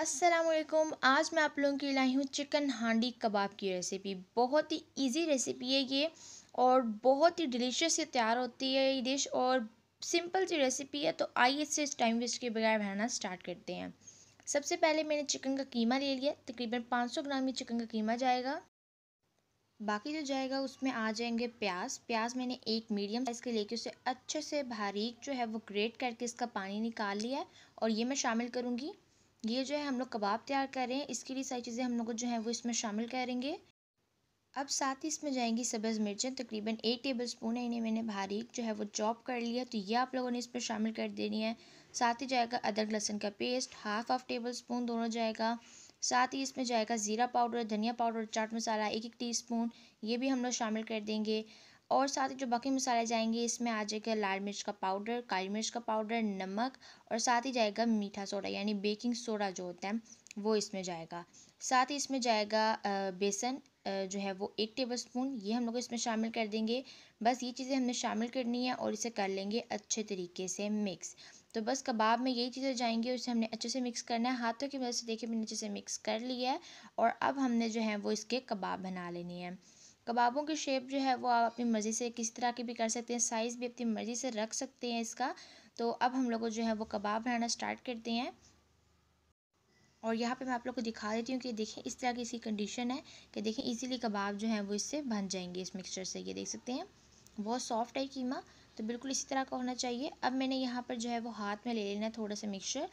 असलम आज मैं आप लोगों के लिए लाई हूँ चिकन हांडी कबाब की रेसिपी बहुत ही इजी रेसिपी है ये और बहुत ही डिलीशियस से तैयार होती है ये डिश और सिंपल सी रेसिपी है तो आइए इससे इस टाइम वेस्ट के बगैर बनाना स्टार्ट करते हैं सबसे पहले मैंने चिकन का कीमा ले लिया तकरीबन 500 ग्राम ही चिकन का कीमा जाएगा बाकी जो जाएगा उसमें आ जाएंगे प्याज प्याज मैंने एक मीडियम साइज़ के लेके उसे अच्छे से बारीक जो है वो ग्रेट करके इसका पानी निकाल लिया और ये मैं शामिल करूँगी ये जो है हम लोग कबाब तैयार कर रहे हैं इसके लिए सारी चीज़ें हम लोग जो है वो इसमें शामिल करेंगे अब साथ ही इसमें जाएंगी सब्ज़ मिर्चें तकरीबन तो एक टेबल स्पून है इन्हें मैंने बारीक जो है वो चॉप कर लिया तो ये आप लोगों ने इस पर शामिल कर देनी है साथ ही जाएगा अदरक लहसन का paste half half tablespoon दोनों जाएगा साथ ही इसमें जाएगा ज़ीरा पाउडर धनिया पाउडर चाट मसाला एक एक स्पून ये भी हम लोग शामिल कर देंगे और साथ ही जो बाकी मसाले जाएंगे इसमें आ जाएगा लाल मिर्च का पाउडर काली मिर्च का पाउडर नमक और साथ ही जाएगा मीठा सोडा यानी बेकिंग सोडा जो होता है वो इसमें जाएगा साथ ही इसमें जाएगा बेसन जो है वो एक टेबल स्पून ये हम लोग इसमें शामिल कर देंगे बस ये चीज़ें हमने शामिल करनी है और इसे कर लेंगे अच्छे तरीके से मिक्स तो बस कबाब में यही चीज़ें जाएंगी उसे हमने अच्छे से मिक्स करना है हाथों की मदद से देखिए मैंने अच्छे से मिक्स कर लिया है और अब हमने जो है वो इसके कबाब बना लेनी है कबाबों की शेप जो है वो आप अपनी मर्ज़ी से किस तरह की भी कर सकते हैं साइज़ भी अपनी मर्ज़ी से रख सकते हैं इसका तो अब हम लोग जो है वो कबाब बनाना स्टार्ट करते हैं और यहाँ पे मैं आप लोग को दिखा देती हूँ कि देखें इस तरह की इसकी कंडीशन है कि देखें इजीली कबाब जो है वो इससे बन जाएंगे इस मिक्सचर से ये देख सकते हैं बहुत सॉफ्ट है कीमा तो बिल्कुल इसी तरह का होना चाहिए अब मैंने यहाँ पर जो है वो हाथ में ले लेना है थोड़ा सा मिक्सचर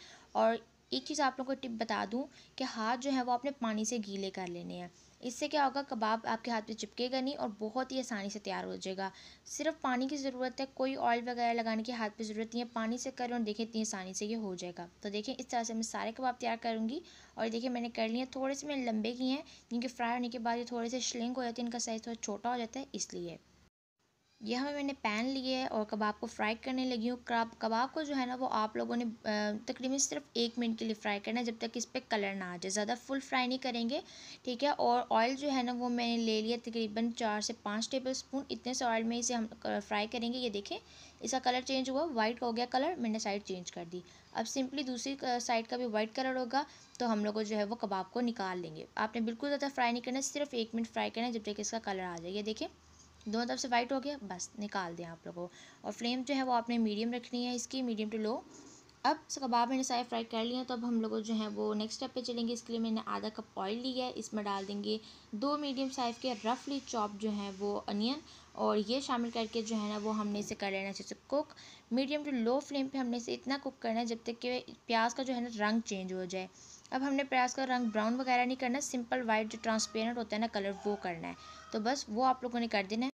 और एक चीज़ आप लोगों को टिप बता दूं कि हाथ जो है वो आपने पानी से गीले कर लेने हैं इससे क्या होगा कबाब आपके हाथ पे चिपकेगा नहीं और बहुत ही आसानी से तैयार हो जाएगा सिर्फ पानी की ज़रूरत है कोई ऑयल वगैरह लगाने की हाथ पे ज़रूरत नहीं है पानी से करें और देखें इतनी आसानी से ये हो जाएगा तो देखें इस तरह से मैं सारे कबाब तैयार करूँगी और देखिए मैंने कर लिए थोड़े से मैंने लंबे किए हैं क्योंकि फ्राई होने के बाद ये थोड़े से श्लिंग हो जाते हैं इनका साइज़ थोड़ा छोटा हो जाता है इसलिए यहाँ हमें मैंने पैन लिया है और कबाब को फ्राई करने लगी हूँ कबाब कबाब को जो है ना वो आप लोगों ने तकरीबन सिर्फ एक मिनट के लिए फ्राई करना है जब तक इस पर कलर ना आ जाए ज़्यादा फुल फ्राई नहीं करेंगे ठीक है और ऑयल जो है ना वो मैंने ले लिया तकरीबन चार से पाँच टेबल स्पून इतने से ऑयल में इसे हम फ्राई करेंगे ये देखें इसका कलर चेंज हुआ वाइट हो गया कलर मैंने साइड चेंज कर दी अब सिंपली दूसरी साइड का भी वाइट कलर होगा तो हम लोग जो है वो कबाब को निकाल लेंगे आपने बिल्कुल ज़्यादा फ्राई नहीं करना सिर्फ एक मिनट फ्राई करना है जब तक इसका कलर आ जाए ये देखें दोनों तरफ से वाइट हो गया बस निकाल दें आप लोगों और फ्लेम जो है वो आपने मीडियम रखनी है इसकी मीडियम टू लो अब कबाब मैंने सारे फ्राई कर लिए हैं तो अब हम लोग जो है वो नेक्स्ट स्टेप पे चलेंगे इसके लिए मैंने आधा कप ऑयल लिया है इसमें डाल देंगे दो मीडियम साइज़ के रफली चॉप जो है वो अनियन और ये शामिल करके जो है ना वो हमने इसे कर लेना अच्छे से cook medium to low flame पे हमने इसे इतना कुक करना है जब तक कि प्याज का जो है ना रंग चेंज हो जाए अब हमने प्याज का रंग ब्राउन वगैरह नहीं करना सिंपल वाइट जो ट्रांसपेरेंट होता है ना कलर वो करना है तो बस वो आप लोगों ने कर देना है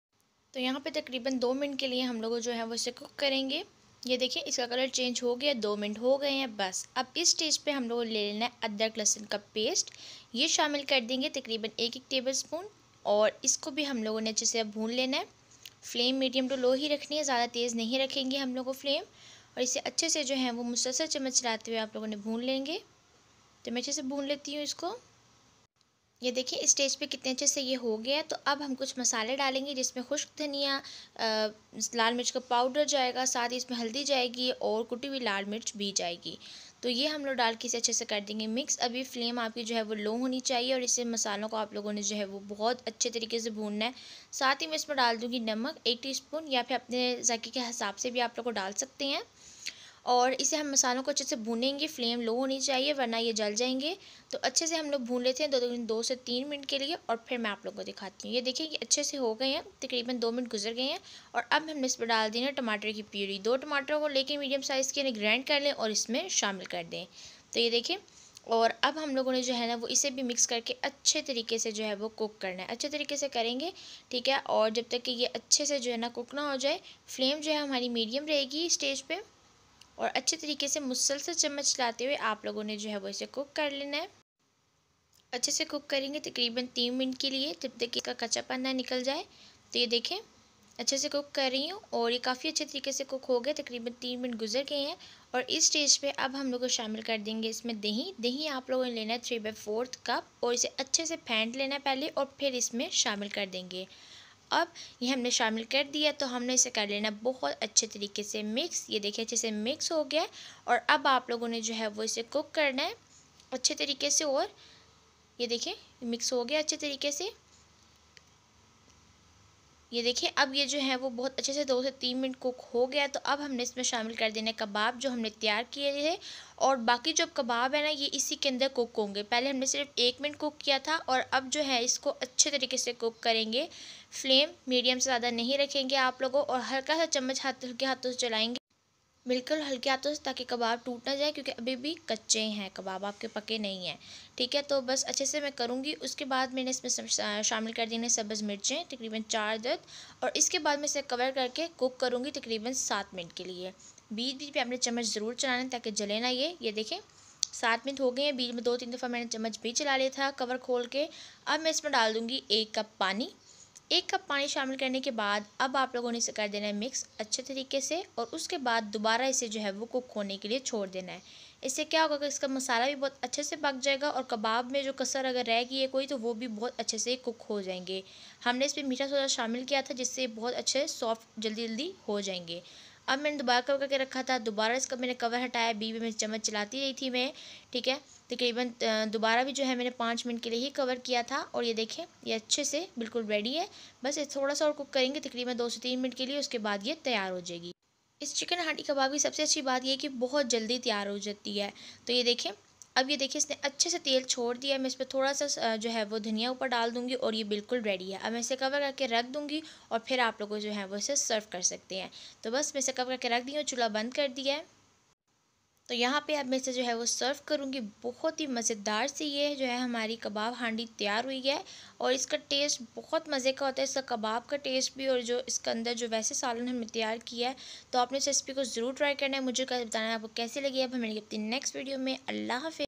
तो यहाँ पे तकरीबन दो मिनट के लिए हम लोग जो है वो इसे कुक करेंगे ये देखिए इसका कलर चेंज हो गया दो मिनट हो गए हैं बस अब इस स्टेज पे हम लोग ले लेना है अदरक लहसुन का पेस्ट ये शामिल कर देंगे तकरीबन एक एक टेबल स्पून और इसको भी हम लोगों ने अच्छे से भून लेना है फ्लेम मीडियम टू लो ही रखनी है ज़्यादा तेज़ नहीं रखेंगे हम लोग को फ्लेम और इसे अच्छे से जो है वो मुसलसल चम्मच चलाते हुए आप लोगों ने भून लेंगे तो मैं अच्छे से भून लेती हूँ इसको ये देखिए स्टेज पे कितने अच्छे से ये हो गया तो अब हम कुछ मसाले डालेंगे जिसमें खुश्क धनिया लाल मिर्च का पाउडर जाएगा साथ ही इसमें हल्दी जाएगी और कुटी हुई लाल मिर्च भी जाएगी तो ये हम लोग डाल के इसे अच्छे से कर देंगे मिक्स अभी फ्लेम आपकी जो है वो लो होनी चाहिए और इसे मसालों को आप लोगों ने जो है वो बहुत अच्छे तरीके से भूनना है साथ ही मैं इसमें डाल दूँगी नमक एक टीस्पून या फिर अपने जायके के हिसाब से भी आप लोग को डाल सकते हैं और इसे हम मसालों को अच्छे से भूनेंगे फ्लेम लो होनी चाहिए वरना ये जल जाएंगे तो अच्छे से हम लोग भून लेते हैं दो दो, दो से तीन मिनट के लिए और फिर मैं आप लोगों को दिखाती हूँ ये देखिए कि अच्छे से हो गए हैं तकरीबन दो मिनट गुजर गए हैं और अब हमने इस पर डाल देना टमाटर की प्यूरी दो टमाटरों को लेकर मीडियम साइज़ के ग्राइंड कर लें और इसमें शामिल कर दें तो ये देखें और अब हम लोगों ने जो है ना वो इसे भी मिक्स करके अच्छे तरीके से जो है वो कुक करना है अच्छे तरीके से करेंगे ठीक है और जब तक कि ये अच्छे से जो है ना कुक ना हो जाए फ्लेम जो है हमारी मीडियम रहेगी स्टेज पे और अच्छे तरीके से मुसलसल चम्मच चलाते हुए आप लोगों ने जो है वो इसे कुक कर लेना है अच्छे से कुक करेंगे तकरीबन तीन मिनट के लिए जब तक इसका कच्चा पन्ना निकल जाए तो ये देखें अच्छे से कुक कर रही हूँ और ये काफ़ी अच्छे तरीके से कुक हो गए तकरीबन तीन मिनट गुजर गए हैं और इस स्टेज पे अब हम लोग को शामिल कर देंगे इसमें दही दही आप लोगों ने लेना है थ्री बाई फोर्थ कप और इसे अच्छे से फेंट लेना है पहले और फिर इसमें शामिल कर देंगे अब ये हमने शामिल कर दिया तो हमने इसे कर लेना बहुत अच्छे तरीके से मिक्स ये देखिए अच्छे से मिक्स हो गया और अब आप लोगों ने जो है वो इसे कुक करना है अच्छे तरीके से और ये देखिए मिक्स हो गया अच्छे तरीके से ये देखिए अब ये जो है वो बहुत अच्छे से दो से तीन मिनट कुक हो गया तो अब हमने इसमें शामिल कर देना कबाब जो हमने तैयार किए थे और बाकी जो कबाब है ना ये इसी के अंदर कुक होंगे पहले हमने सिर्फ एक मिनट कुक किया था और अब जो है इसको अच्छे तरीके से कुक करेंगे फ्लेम मीडियम से ज़्यादा नहीं रखेंगे आप लोगों और हल्का सा चम्मच हाथ हल्के हाथों से चलाएँगे बिल्कुल हल्के हाथों से ताकि कबाब टूट ना जाए क्योंकि अभी भी कच्चे हैं कबाब आपके पके नहीं हैं ठीक है तो बस अच्छे से मैं करूँगी उसके बाद मैंने इसमें शामिल कर दी सब्ज़ मिर्चें तकरीबन चार दर्द और इसके बाद मैं इसे कवर करके कुक करूँगी तकरीबन सात मिनट के लिए बीच बीच में आपने चम्मच ज़रूर चलाने ताकि जले ना ये ये देखें सात मिनट हो गए हैं बीच में दो तीन दफ़ा मैंने चम्मच भी चला लिया था कवर खोल के अब मैं इसमें डाल दूँगी एक कप पानी एक कप पानी शामिल करने के बाद अब आप लोगों ने इसे कर देना है मिक्स अच्छे तरीके से और उसके बाद दोबारा इसे जो है वो कुक होने के लिए छोड़ देना है इससे क्या होगा कि इसका मसाला भी बहुत अच्छे से पक जाएगा और कबाब में जो कसर अगर रह गई है कोई तो वो भी बहुत अच्छे से कुक हो जाएंगे हमने इसमें मीठा सोडा शामिल किया था जिससे बहुत अच्छे सॉफ्ट जल्दी जल्दी हो जाएंगे अब मैंने दोबारा कवर करके रखा था दोबारा इसका मैंने कवर हटाया बीबी में चम्मच चलाती रही थी मैं ठीक है तकरीबन दोबारा भी जो है मैंने पाँच मिनट के लिए ही कवर किया था और ये देखें ये अच्छे से बिल्कुल रेडी है बस ये थोड़ा सा और कुक करेंगे तकरीबन दो से तीन मिनट के लिए उसके बाद ये तैयार हो जाएगी इस चिकन हांडी कबाब की सबसे अच्छी बात यह कि बहुत जल्दी तैयार हो जाती है तो ये देखें अब ये देखिए इसने अच्छे से तेल छोड़ दिया मैं इस पर थोड़ा सा जो है वो धनिया ऊपर डाल दूँगी और ये बिल्कुल रेडी है अब मैं इसे कवर करके रख दूँगी और फिर आप लोगों जो है वो इसे सर्व कर सकते हैं तो बस मैं इसे कवर करके रख दी हूँ चूल्हा बंद कर दिया है तो यहाँ पे अब मैं इसे जो है वो सर्व करूँगी बहुत ही मज़ेदार सी ये जो है हमारी कबाब हांडी तैयार हुई है और इसका टेस्ट बहुत मज़े का होता है इसका कबाब का टेस्ट भी और जो इसके अंदर जो वैसे सालन हमने तैयार किया है तो आपने इस रेसिपी को ज़रूर ट्राई करना है मुझे बताना है आपको कैसी लगी अब हमें अपनी नेक्स्ट वीडियो में अल्लाह